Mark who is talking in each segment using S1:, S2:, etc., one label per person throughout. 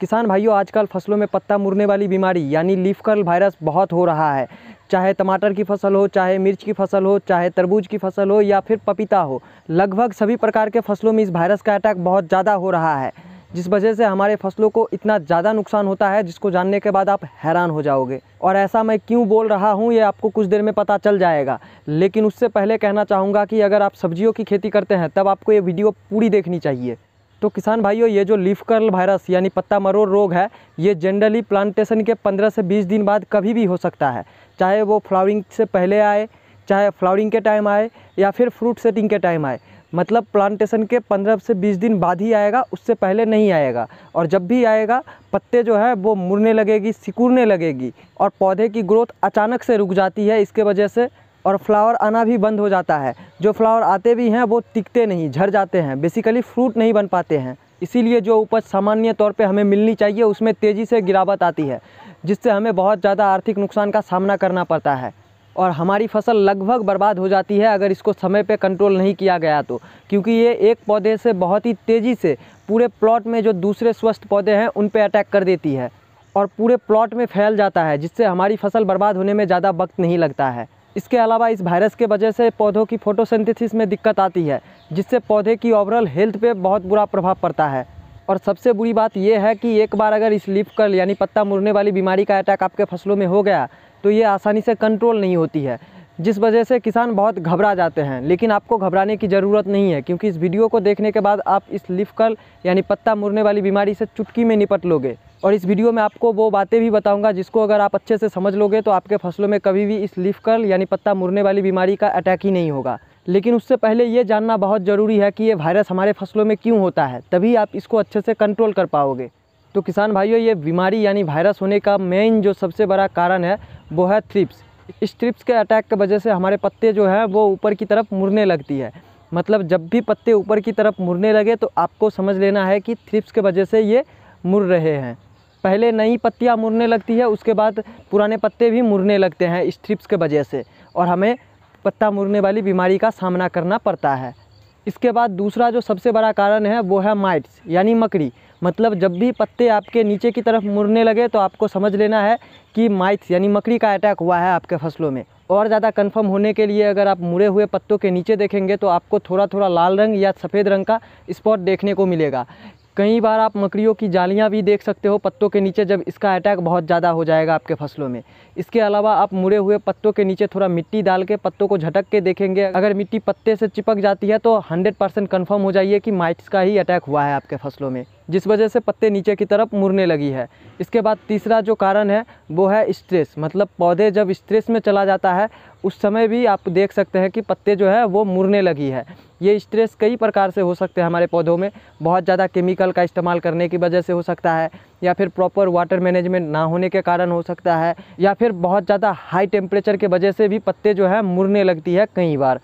S1: किसान भाइयों आजकल फसलों में पत्ता मुरने वाली बीमारी यानी लीफ कर्ल वायरस बहुत हो रहा है चाहे टमाटर की फसल हो चाहे मिर्च की फसल हो चाहे तरबूज की फसल हो या फिर पपीता हो लगभग सभी प्रकार के फसलों में इस वायरस का अटैक बहुत ज़्यादा हो रहा है जिस वजह से हमारे फसलों को इतना ज़्यादा नुकसान होता है जिसको जानने के बाद आप हैरान हो जाओगे और ऐसा मैं क्यों बोल रहा हूँ ये आपको कुछ देर में पता चल जाएगा लेकिन उससे पहले कहना चाहूँगा कि अगर आप सब्जियों की खेती करते हैं तब आपको ये वीडियो पूरी देखनी चाहिए तो किसान भाइयों ये जो लीफ कर्ल वायरस यानी पत्ता मरोड़ रोग है ये जनरली प्लांटेशन के 15 से 20 दिन बाद कभी भी हो सकता है चाहे वो फ्लावरिंग से पहले आए चाहे फ्लावरिंग के टाइम आए या फिर फ्रूट सेटिंग के टाइम आए मतलब प्लांटेशन के 15 से 20 दिन बाद ही आएगा उससे पहले नहीं आएगा और जब भी आएगा पत्ते जो है वो मुड़ने लगेगी सिकुड़ने लगेगी और पौधे की ग्रोथ अचानक से रुक जाती है इसके वजह से और फ्लावर आना भी बंद हो जाता है जो फ्लावर आते भी हैं वो टिकते नहीं झड़ जाते हैं बेसिकली फ्रूट नहीं बन पाते हैं इसीलिए जो उपज सामान्य तौर पे हमें मिलनी चाहिए उसमें तेज़ी से गिरावट आती है जिससे हमें बहुत ज़्यादा आर्थिक नुकसान का सामना करना पड़ता है और हमारी फसल लगभग बर्बाद हो जाती है अगर इसको समय पे कंट्रोल नहीं किया गया तो क्योंकि ये एक पौधे से बहुत ही तेज़ी से पूरे प्लॉट में जो दूसरे स्वस्थ पौधे हैं उन पर अटैक कर देती है और पूरे प्लॉट में फैल जाता है जिससे हमारी फसल बर्बाद होने में ज़्यादा वक्त नहीं लगता है इसके अलावा इस वायरस के वजह से पौधों की फोटोसिंथेसिस में दिक्कत आती है जिससे पौधे की ओवरऑल हेल्थ पे बहुत बुरा प्रभाव पड़ता है और सबसे बुरी बात यह है कि एक बार अगर इस लीफ कर्ल यानी पत्ता मुड़ने वाली बीमारी का अटैक आपके फसलों में हो गया तो ये आसानी से कंट्रोल नहीं होती है जिस वजह से किसान बहुत घबरा जाते हैं लेकिन आपको घबराने की ज़रूरत नहीं है क्योंकि इस वीडियो को देखने के बाद आप इस लीफ यानी पत्ता मुड़ने वाली बीमारी से चुटकी में निपट लोगे और इस वीडियो में आपको वो बातें भी बताऊंगा जिसको अगर आप अच्छे से समझ लोगे तो आपके फसलों में कभी भी इस लीफ कर्ल यानी पत्ता मुरने वाली बीमारी का अटैक ही नहीं होगा लेकिन उससे पहले ये जानना बहुत ज़रूरी है कि ये वायरस हमारे फसलों में क्यों होता है तभी आप इसको अच्छे से कंट्रोल कर पाओगे तो किसान भाइयों ये बीमारी यानी वायरस होने का मेन जो सबसे बड़ा कारण है वो है थ्रिप्स इस थ्रिप्स के अटैक की वजह से हमारे पत्ते जो हैं वो ऊपर की तरफ मुरने लगती है मतलब जब भी पत्ते ऊपर की तरफ मुरने लगे तो आपको समझ लेना है कि थ्रिप्स के वजह से ये मुर रहे हैं पहले नई पत्तियाँ मुरने लगती है उसके बाद पुराने पत्ते भी मुरने लगते हैं स्ट्रिप्स के वजह से और हमें पत्ता मुरने वाली बीमारी का सामना करना पड़ता है इसके बाद दूसरा जो सबसे बड़ा कारण है वो है माइट्स यानी मकड़ी मतलब जब भी पत्ते आपके नीचे की तरफ मुरने लगे तो आपको समझ लेना है कि माइट्स यानी मकड़ी का अटैक हुआ है आपके फसलों में और ज़्यादा कंफर्म होने के लिए अगर आप मुड़े हुए पत्तों के नीचे देखेंगे तो आपको थोड़ा थोड़ा लाल रंग या सफ़ेद रंग का स्पॉट देखने को मिलेगा कई बार आप मकड़ियों की जालियां भी देख सकते हो पत्तों के नीचे जब इसका अटैक बहुत ज़्यादा हो जाएगा आपके फसलों में इसके अलावा आप मुड़े हुए पत्तों के नीचे थोड़ा मिट्टी डाल के पत्तों को झटक के देखेंगे अगर मिट्टी पत्ते से चिपक जाती है तो हंड्रेड परसेंट कन्फर्म हो जाइए कि माइट्स का ही अटैक हुआ है आपके फसलों में जिस वजह से पत्ते नीचे की तरफ मुड़ने लगी है इसके बाद तीसरा जो कारण है वो है स्ट्रेस मतलब पौधे जब स्ट्रेस में चला जाता है उस समय भी आप देख सकते हैं कि पत्ते जो है वो मुड़ने लगी है ये स्ट्रेस कई प्रकार से हो सकते हैं हमारे पौधों में बहुत ज़्यादा केमिकल का इस्तेमाल करने की वजह से हो सकता है या फिर प्रॉपर वाटर मैनेजमेंट ना होने के कारण हो सकता है या फिर बहुत ज़्यादा हाई टेम्परेचर के वजह से भी पत्ते जो है मुड़ने लगती है कई बार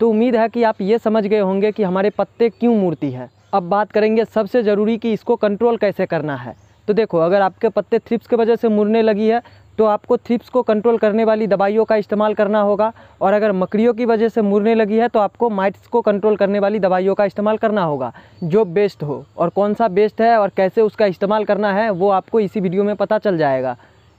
S1: तो उम्मीद है कि आप ये समझ गए होंगे कि हमारे पत्ते क्यों मुड़ती है अब बात करेंगे सबसे ज़रूरी कि इसको कंट्रोल कैसे करना है तो देखो अगर आपके पत्ते थ्रिप्स के वजह से मुड़ने लगी है तो आपको थ्रिप्स को कंट्रोल करने वाली दवाइयों का इस्तेमाल करना होगा और अगर मकड़ियों की वजह से मुड़ने लगी है तो आपको माइट्स को कंट्रोल करने वाली दवाइयों का इस्तेमाल करना होगा जो बेस्ट हो और कौन सा बेस्ट है और कैसे उसका इस्तेमाल करना है वो आपको इसी वीडियो में पता चल जाएगा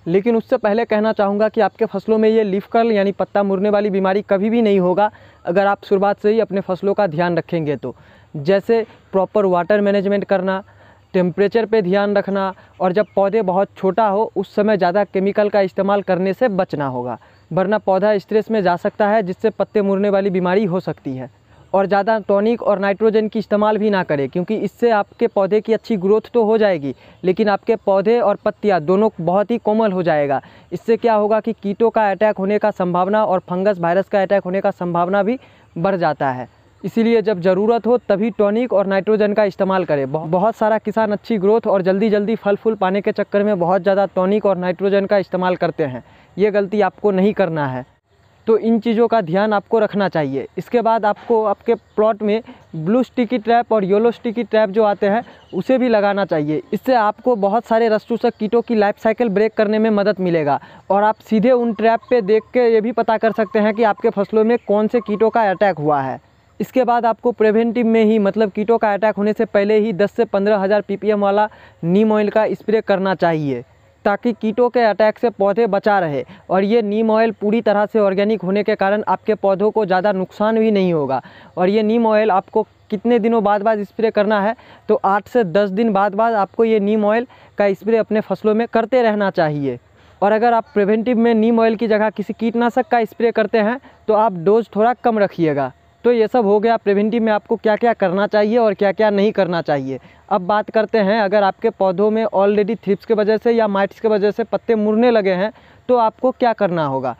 S1: लेकिन उससे पहले कहना चाहूँगा कि आपके फसलों में ये लीफ कर्ल यानी पत्ता मुड़ने वाली बीमारी कभी भी नहीं होगा अगर आप शुरुआत से ही अपने फसलों का ध्यान रखेंगे तो जैसे प्रॉपर वाटर मैनेजमेंट करना टेम्परेचर पे ध्यान रखना और जब पौधे बहुत छोटा हो उस समय ज़्यादा केमिकल का इस्तेमाल करने से बचना होगा वरना पौधा स्ट्रेस में जा सकता है जिससे पत्ते मुड़ने वाली बीमारी हो सकती है और ज़्यादा टॉनिक और नाइट्रोजन की इस्तेमाल भी ना करें क्योंकि इससे आपके पौधे की अच्छी ग्रोथ तो हो जाएगी लेकिन आपके पौधे और पत्तियाँ दोनों बहुत ही कोमल हो जाएगा इससे क्या होगा कि कीटों का अटैक होने का संभावना और फंगस वायरस का अटैक होने का संभावना भी बढ़ जाता है इसीलिए जब ज़रूरत हो तभी टॉनिक और नाइट्रोजन का इस्तेमाल करें बहुत सारा किसान अच्छी ग्रोथ और जल्दी जल्दी फल फूल पाने के चक्कर में बहुत ज़्यादा टॉनिक और नाइट्रोजन का इस्तेमाल करते हैं ये गलती आपको नहीं करना है तो इन चीज़ों का ध्यान आपको रखना चाहिए इसके बाद आपको आपके प्लॉट में ब्लू स्टिकी ट्रैप और येलो स्टिकी ट्रैप जो आते हैं उसे भी लगाना चाहिए इससे आपको बहुत सारे रसचूसक कीटों की लाइफ साइकिल ब्रेक करने में मदद मिलेगा और आप सीधे उन ट्रैप पे देख के ये भी पता कर सकते हैं कि आपके फसलों में कौन से कीटों का अटैक हुआ है इसके बाद आपको प्रिवेंटिव में ही मतलब कीटों का अटैक होने से पहले ही 10 से पंद्रह हज़ार पी वाला नीम ऑयल का स्प्रे करना चाहिए ताकि कीटों के अटैक से पौधे बचा रहे और ये नीम ऑयल पूरी तरह से ऑर्गेनिक होने के कारण आपके पौधों को ज़्यादा नुकसान भी नहीं होगा और ये नीम ऑयल आपको कितने दिनों बाद बाद स्प्रे करना है तो आठ से दस दिन बाद बाद आपको ये नीम ऑयल का स्प्रे अपने फसलों में करते रहना चाहिए और अगर आप प्रिवेंटिव में नीम ऑयल की जगह किसी कीटनाशक का स्प्रे करते हैं तो आप डोज थोड़ा कम रखिएगा तो ये सब हो गया प्रिवेंटिव में आपको क्या क्या करना चाहिए और क्या क्या नहीं करना चाहिए अब बात करते हैं अगर आपके पौधों में ऑलरेडी थ्रिप्स के वजह से या माइट्स के वजह से पत्ते मुड़ने लगे हैं तो आपको क्या करना होगा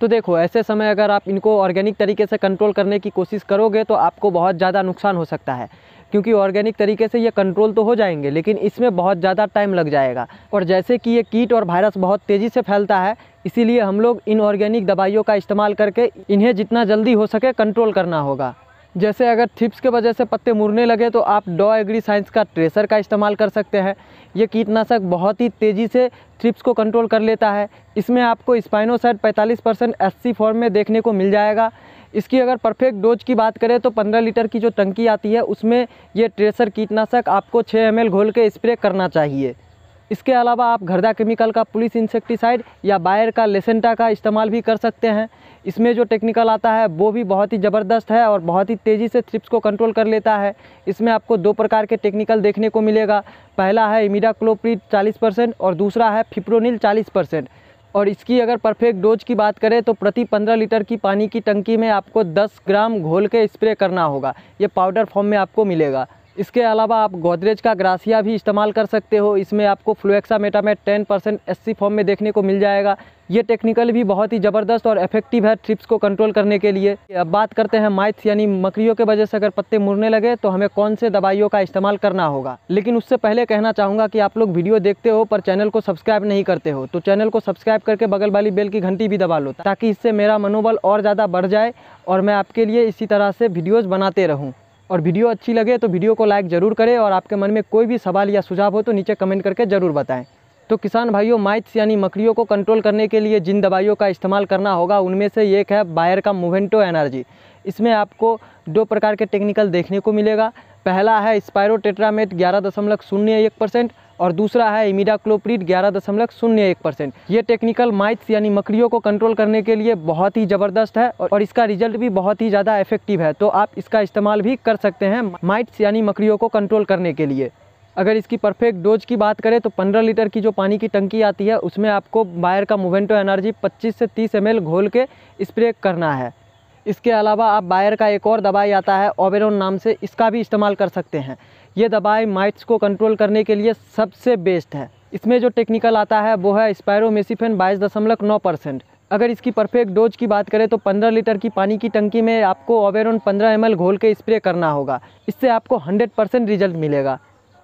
S1: तो देखो ऐसे समय अगर आप इनको ऑर्गेनिक तरीके से कंट्रोल करने की कोशिश करोगे तो आपको बहुत ज़्यादा नुकसान हो सकता है क्योंकि ऑर्गेनिक तरीके से ये कंट्रोल तो हो जाएंगे लेकिन इसमें बहुत ज़्यादा टाइम लग जाएगा और जैसे कि ये कीट और वायरस बहुत तेज़ी से फैलता है इसीलिए हम लोग इन ऑर्गेनिक दवाइयों का इस्तेमाल करके इन्हें जितना जल्दी हो सके कंट्रोल करना होगा जैसे अगर थिप्स के वजह से पत्ते मुरने लगे तो आप डॉ एग्री साइंस का ट्रेसर का इस्तेमाल कर सकते हैं ये कीटनाशक बहुत ही तेज़ी से थ्रिप्स को कंट्रोल कर लेता है इसमें आपको स्पाइनोसाइड 45 परसेंट एस फॉर्म में देखने को मिल जाएगा इसकी अगर परफेक्ट डोज की बात करें तो 15 लीटर की जो टंकी आती है उसमें ये ट्रेसर कीटनाशक आपको 6 एम घोल के स्प्रे करना चाहिए इसके अलावा आप घरदा केमिकल का पुलिस इंसेक्टिसाइड या बायर का लेसेंटा का इस्तेमाल भी कर सकते हैं इसमें जो टेक्निकल आता है वो भी बहुत ही ज़बरदस्त है और बहुत ही तेज़ी से थ्रिप्स को कंट्रोल कर लेता है इसमें आपको दो प्रकार के टेक्निकल देखने को मिलेगा पहला है इमिडा क्लोप्रीट चालीस परसेंट और दूसरा है फिप्रोनिल चालीस परसेंट और इसकी अगर परफेक्ट डोज की बात करें तो प्रति 15 लीटर की पानी की टंकी में आपको 10 ग्राम घोल के स्प्रे करना होगा ये पाउडर फॉर्म में आपको मिलेगा इसके अलावा आप गोदरेज का ग्रासिया भी इस्तेमाल कर सकते हो इसमें आपको फ्लोएक्सा मेटा में टेन परसेंट एस फॉर्म में देखने को मिल जाएगा ये टेक्निकल भी बहुत ही ज़बरदस्त और इफेक्टिव है ट्रिप्स को कंट्रोल करने के लिए अब बात करते हैं माइथ्स यानी मकड़ियों के वजह से अगर पत्ते मुड़ने लगे तो हमें कौन से दवाइयों का इस्तेमाल करना होगा लेकिन उससे पहले कहना चाहूँगा कि आप लोग वीडियो देखते हो पर चैनल को सब्सक्राइब नहीं करते हो तो चैनल को सब्सक्राइब करके बगल वाली बेल की घंटी भी दबा लो ताकि इससे मेरा मनोबल और ज़्यादा बढ़ जाए और मैं आपके लिए इसी तरह से वीडियोज़ बनाते रहूँ और वीडियो अच्छी लगे तो वीडियो को लाइक ज़रूर करें और आपके मन में कोई भी सवाल या सुझाव हो तो नीचे कमेंट करके ज़रूर बताएं तो किसान भाइयों माइट्स यानी मकड़ियों को कंट्रोल करने के लिए जिन दवाइयों का इस्तेमाल करना होगा उनमें से एक है बायर का मोवेंटो एनर्जी इसमें आपको दो प्रकार के टेक्निकल देखने को मिलेगा पहला है स्पायरो टेट्रामेट ग्यारह दशमलव शून्य एक परसेंट और दूसरा है इमिडा क्लोप्रीड ग्यारह दशमलव शून्य एक परसेंट ये टेक्निकल माइथ्स यानी मकड़ियों को कंट्रोल करने के लिए बहुत ही ज़बरदस्त है और इसका रिजल्ट भी बहुत ही ज़्यादा इफेक्टिव है तो आप इसका इस्तेमाल भी कर सकते हैं माइट्स यानी मकड़ियों को कंट्रोल करने के लिए अगर इसकी परफेक्ट डोज की बात करें तो 15 लीटर की जो पानी की टंकी आती है उसमें आपको बायर का मोवेंटो एनर्जी 25 से 30 एम घोल के स्प्रे करना है इसके अलावा आप बायर का एक और दवाई आता है ओबेरोन नाम से इसका भी इस्तेमाल कर सकते हैं ये दवाई माइट्स को कंट्रोल करने के लिए सबसे बेस्ट है इसमें जो टेक्निकल आता है वो है स्पायरोमेसिफेन बाईस दशमलव नौ परसेंट अगर इसकी परफेक्ट डोज की बात करें तो 15 लीटर की पानी की टंकी में आपको ओवेरॉन 15 एम घोल के स्प्रे करना होगा इससे आपको 100 परसेंट रिजल्ट मिलेगा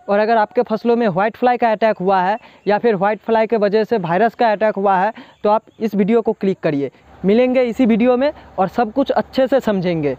S1: और अगर आपके फसलों में व्हाइट फ्लाई का अटैक हुआ है या फिर व्हाइट फ्लाई के वजह से वायरस का अटैक हुआ है तो आप इस वीडियो को क्लिक करिए मिलेंगे इसी वीडियो में और सब कुछ अच्छे से समझेंगे